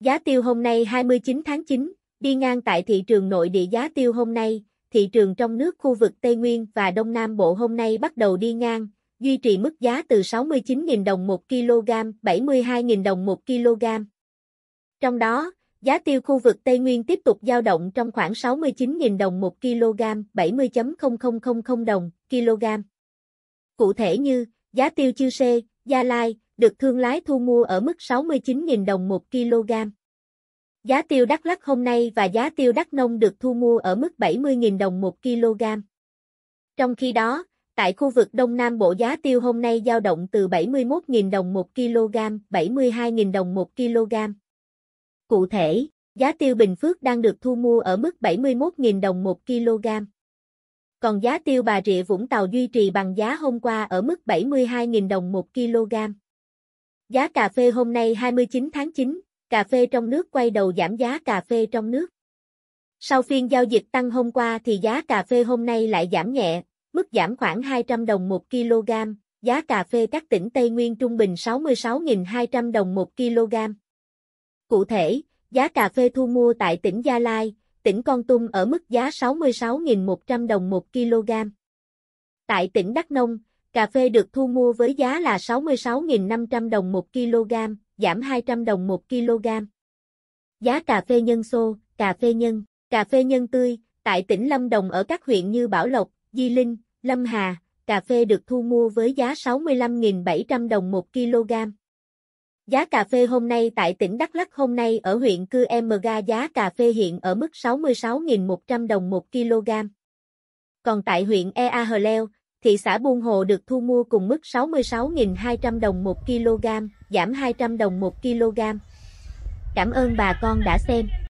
Giá tiêu hôm nay 29 tháng 9, đi ngang tại thị trường nội địa giá tiêu hôm nay, thị trường trong nước khu vực Tây Nguyên và Đông Nam Bộ hôm nay bắt đầu đi ngang, duy trì mức giá từ 69.000 đồng 1 kg, 72.000 đồng 1 kg. Trong đó, giá tiêu khu vực Tây Nguyên tiếp tục dao động trong khoảng 69.000 đồng 1 kg, 70.0000 đồng kg. Cụ thể như, giá tiêu chư sê, Gia Lai, được thương lái thu mua ở mức 69.000 đồng 1 kg. Giá tiêu Đắk Lắk hôm nay và giá tiêu Đắk Nông được thu mua ở mức 70.000 đồng 1 kg. Trong khi đó, tại khu vực Đông Nam Bộ giá tiêu hôm nay dao động từ 71.000 đồng 1 kg, 72.000 đồng 1 kg. Cụ thể, giá tiêu Bình Phước đang được thu mua ở mức 71.000 đồng 1 kg. Còn giá tiêu Bà Rịa Vũng Tàu duy trì bằng giá hôm qua ở mức 72.000 đồng 1 kg. Giá cà phê hôm nay 29 tháng 9, cà phê trong nước quay đầu giảm giá cà phê trong nước. Sau phiên giao dịch tăng hôm qua thì giá cà phê hôm nay lại giảm nhẹ, mức giảm khoảng 200 đồng 1 kg, giá cà phê các tỉnh Tây Nguyên trung bình 66.200 đồng 1 kg. Cụ thể, giá cà phê thu mua tại tỉnh Gia Lai, tỉnh Con Tum ở mức giá 66.100 đồng 1 kg. Tại tỉnh Đắk Nông, Cà phê được thu mua với giá là 66.500 đồng 1 kg, giảm 200 đồng 1 kg. Giá cà phê nhân xô, cà phê nhân, cà phê nhân tươi, tại tỉnh Lâm Đồng ở các huyện như Bảo Lộc, Di Linh, Lâm Hà, cà phê được thu mua với giá 65.700 đồng 1 kg. Giá cà phê hôm nay tại tỉnh Đắk Lắk hôm nay ở huyện Cư Em giá cà phê hiện ở mức 66.100 đồng 1 kg. Còn tại huyện Ea Hờ Leo, thị xã Buôn Hồ được thu mua cùng mức 66.200 đồng 1 kg, giảm 200 đồng 1 kg. Cảm ơn bà con đã xem.